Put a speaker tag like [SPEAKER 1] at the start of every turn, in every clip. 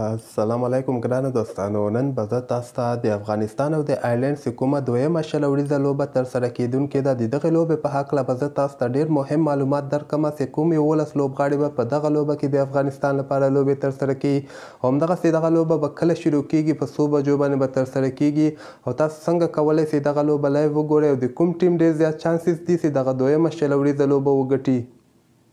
[SPEAKER 1] السلام علیکم ګرانو دوستانو نن به زه تاسو ته د افغانستان او د آیرلینډ کومه دویمه شل وریزه لوبه ترسره کیدونکې ده د دغې لوبې په هکله به زه تاسو ته ډېر مهم معلومات درکړم چې کوم یولس لوبغاړي به په دغه لوبه کې د افغانستان لپاره لوبې ترسره کوي همدغسې دغه لوبه به کله شروع کیږي په څو بجو باندې به ترسره کیږي او تاسو څنګه کولی سئ دغه لوبه لایو وګورئ او د کوم ټیم ډېر زیات چانسز دي چې دغه دویمه شل وریزه لوبه وګټي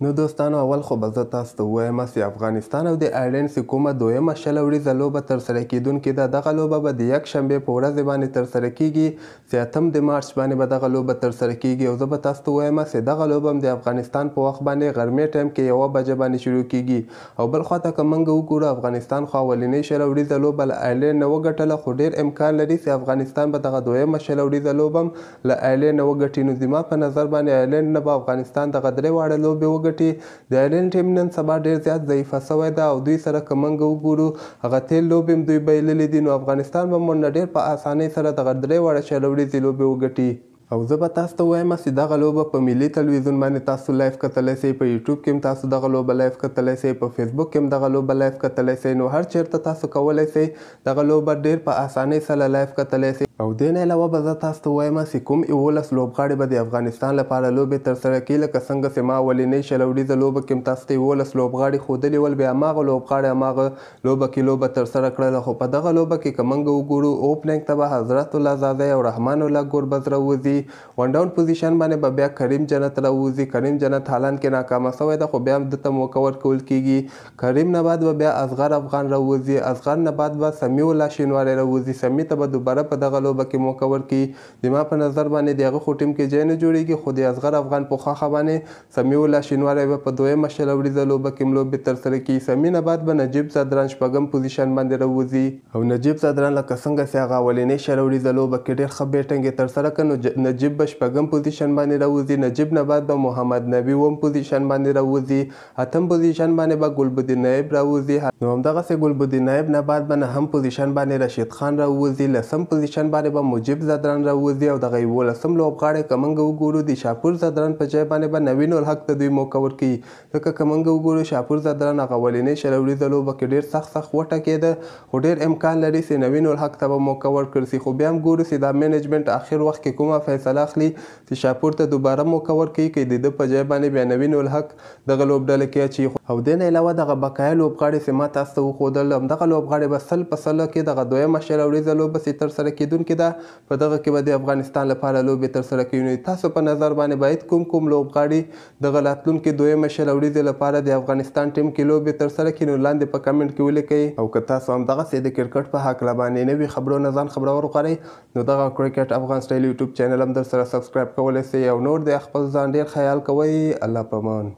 [SPEAKER 1] نو دوستانو اول خو به زه تاسو ته ووایم چې افغانستان او د آیرلینډ سکومه دویمه شله ورځه لوبه ترسره کیدونکې ده دغه لوبه به د یک شنبې په ورځ باندې ترسره کیږي سیاتم د مارچ باندې به دغه لوبه ترسره کیږي او زه به تاسو ته ووایم چې دغه لوبه هم د افغانستان په وخت باندې غرمې ټایم کې یوه بجه باندې شروع کیږي او بل خواته که موږ وګورو افغانستان خو اولنۍ شله ورځه لوبه له آیرلینډ نه وګټله خو ډېر امکان لري چې افغانستان به دغه دویمه شله ورځه لوبه هم له آیرلینډ نه وګټي نو زما په نظر باندې آیرلینډ نه به افغانستان دغه درې واړه لوبې وګټي وګټي د آیرلند ټیم نن سبا ډیر زیات ضعیفه سوی ده او دوی سره که موږ وګورو هغه تیل لوبې هم دوی بایللې دي نو افغانستان به مونږ نه ډېر په اسانۍ سره دغه درې واړه شل ورځې لوبې وګټي او زه به تاسو ته وایم چې دغه لوبه په ملي تلویزیون باندې تاسو لایف کتلی سئ په یوټیوب کې هم تاسو دغه لوبه لایف کتلی سئ په فیسبوک کې هم دغه لوبه لایف کتلی سئ نو هر چیرته تاسو کولی سئ دغه لوبه ډیر په اسانۍ سره لایف کتلی سئ او دې نه علاوه به زه تاسو ته وایم چې کوم اوولس لوبغاړي به د افغانستان لپاره لوبې ترسره کړي لکه څنګه چې ما اولنۍ شلوړیزه لوبه کې تاسو ته اوولس لوبغاړي ښودلي ول بیا هماغه لوبغاړي هماغه لوبه کې لوبه ترسره کړله خو په دغه لوبه کې که موږ وګورو اوپننګ ته به حضرت الله زاده او رحمان الله ګربز راوځي ون ډاون پوزیشن باندې به بیا کریم جنت راوځي کریم جنت هالند کې ناکامه شوی ده خو بیا هم دته موقع ورکول کیږي کریم نه بعد به بیا اصغر افغان راوځي اصغر نه بعد به سمیع الله شینواری راوځي سمی ته به دوباره په دغه لوبه کې موقع ورکړي د ما په نظر باندې د هغه خو ټیم کې ځای نه جوړیږي خو د اصغر افغان په خواخه باندې سمیع الله شینواری به په دویمه شل اوریزه لوبه کې لوبې ترسره کړي سمین آباد به نجیب صدران شپږم پوزیشن باندې راوځي او نجیب صدران لکه څنګه چې هغه اولنۍ شل اوریزه لوبه کې ډېر ښه بیټنګ یې ترسره کړ نجیب به شپږم پوزیشن باندې راوځي نجیب نه بعد به محمد نبی اوم پوزیشن باندې راوځي اتم پوزیشن باندې به ګلبدین نایب راوځي نو همدغسې ګلبدین نایب نه بعد به نه هم پوزیشن باندې رشید خان راوځي لسم پوزیشن باندې باندې به با مجیب زدران راوځي او دغه یولسم لوبغاړی که موږ وګورو د شاپور زدران په ځای باندې به با نوین الحق ته دوی موقع ورکوي ځکه که موږ وګورو شاپور زدران هغه اولنۍ شل وریځه لوبه کې ډېر سخت سخت وټه کېده خو ډېر امکان لري چې نوین الحق ته به موقع ورکړل شي خو بیا هم ګورو چې دا مینجمنټ آخر وخت کې کومه فیصله اخلي چې شاپور ته دوباره موقع ورکوي که د ده په ځای باندې بیا نوین الحق دغه لوبډله کې اچي او دین علاوه دغه بقایه لوبغاړي چې ما تاسو ته وښودل همدغه لوبغاړي به سل په سله کې دغه دویمه شل وریځه لوبه چې ترسره کیدونکې ده په دغه کې به د افغانستان لپاره لوبې ترسره کوي تاسو په نظر باندې باید کوم کوم لوبغاړي دغه راتلونکي دویمه شل ورځې لپاره د افغانستان ټیم کې لوبې ترسره کړي نو لاندې په کمنټ کې ولیکئ او که تاسو هم دغسې د کرکټ په هکله باندې نوي خبرونه ځان خبرور غواړئ نو دغه کرکټ افغان سټایل یوټیوب چینل هم در سره سبسکرایب کولی سئ او نور د خپل ځان ډیر خیال کوئ الله پامان